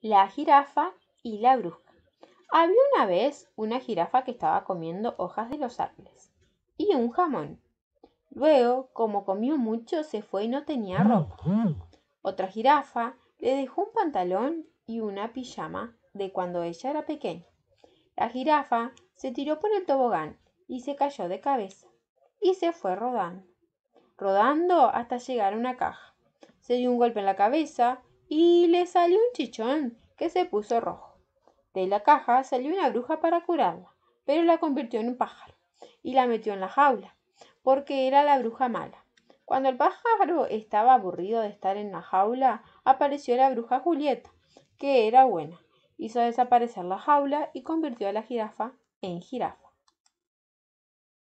la jirafa y la brusca. Había una vez una jirafa que estaba comiendo hojas de los árboles y un jamón. Luego, como comió mucho, se fue y no tenía ropa. Otra jirafa le dejó un pantalón y una pijama de cuando ella era pequeña. La jirafa se tiró por el tobogán y se cayó de cabeza y se fue rodando, rodando hasta llegar a una caja. Se dio un golpe en la cabeza y le salió un chichón que se puso rojo. De la caja salió una bruja para curarla, pero la convirtió en un pájaro y la metió en la jaula, porque era la bruja mala. Cuando el pájaro estaba aburrido de estar en la jaula, apareció la bruja Julieta, que era buena. Hizo desaparecer la jaula y convirtió a la jirafa en jirafa.